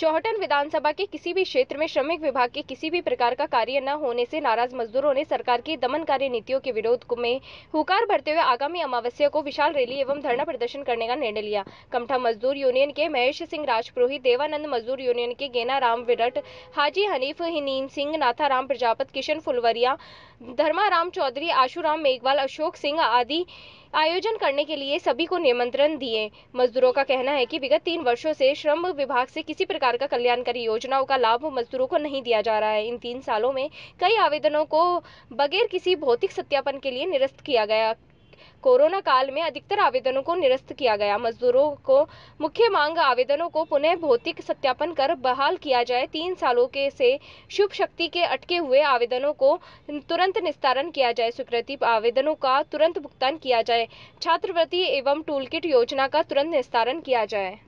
चौहटन विधानसभा के किसी भी क्षेत्र में श्रमिक विभाग के किसी भी प्रकार का कार्य न होने से नाराज मजदूरों ने सरकार की दमनकारी नीतियों के विरोध में हुकार भरते हुए आगामी अमावस्या को विशाल रैली एवं धरना प्रदर्शन करने का निर्णय लिया कमठा मजदूर यूनियन के महेश सिंह राजपुरोहित देवानंद मजदूर यूनियन के गेना राम विरट हाजी हनीफ हिनीन सिंह नाथाराम प्रजापत किशन फुलवरिया धर्माराम चौधरी आशूराम मेघवाल अशोक सिंह आदि आयोजन करने के लिए सभी को निमंत्रण दिए मजदूरों का कहना है कि विगत तीन वर्षों से श्रम विभाग से किसी प्रकार का कल्याणकारी योजनाओं का लाभ मजदूरों को नहीं दिया जा रहा है इन तीन सालों में कई आवेदनों को बगैर किसी भौतिक सत्यापन के लिए निरस्त किया गया कोरोना काल में अधिकतर आवेदनों को निरस्त किया गया मजदूरों को मुख्य मांग आवेदनों को पुनः भौतिक सत्यापन कर बहाल किया जाए तीन सालों के से शुभ शक्ति के अटके हुए आवेदनों को तुरंत निस्तारण किया जाए स्वीकृति आवेदनों का तुरंत भुगतान किया जाए छात्रवृत्ति एवं टूल योजना का तुरंत निस्तारण किया जाए